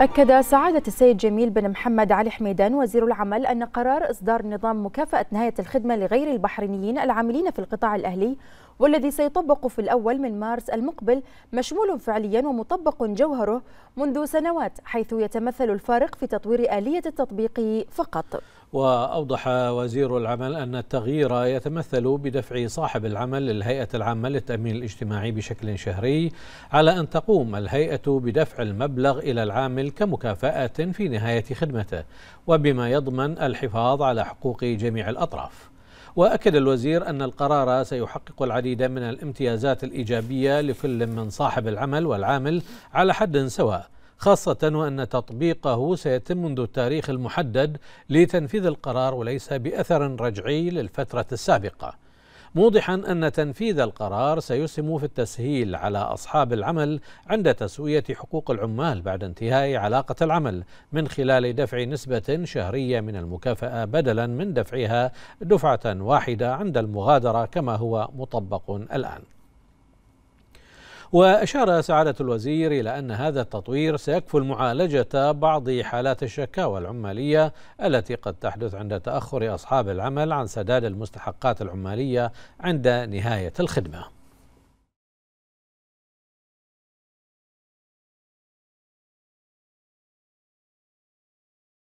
أكد سعادة السيد جميل بن محمد علي حميدان وزير العمل أن قرار إصدار نظام مكافأة نهاية الخدمة لغير البحرينيين العاملين في القطاع الأهلي والذي سيطبق في الأول من مارس المقبل مشمول فعليا ومطبق جوهره منذ سنوات حيث يتمثل الفارق في تطوير آلية التطبيق فقط وأوضح وزير العمل أن التغيير يتمثل بدفع صاحب العمل للهيئة العامة للتأمين الاجتماعي بشكل شهري على أن تقوم الهيئة بدفع المبلغ إلى العامل كمكافأة في نهاية خدمته وبما يضمن الحفاظ على حقوق جميع الأطراف وأكد الوزير أن القرار سيحقق العديد من الامتيازات الإيجابية لكل من صاحب العمل والعامل على حد سواء خاصة وأن تطبيقه سيتم منذ التاريخ المحدد لتنفيذ القرار وليس بأثر رجعي للفترة السابقة موضحا أن تنفيذ القرار سيسهم في التسهيل على أصحاب العمل عند تسوية حقوق العمال بعد انتهاء علاقة العمل من خلال دفع نسبة شهرية من المكافأة بدلا من دفعها دفعة واحدة عند المغادرة كما هو مطبق الآن وأشار سعادة الوزير إلى أن هذا التطوير سيكفل معالجة بعض حالات الشكاوى العمالية التي قد تحدث عند تأخر أصحاب العمل عن سداد المستحقات العمالية عند نهاية الخدمة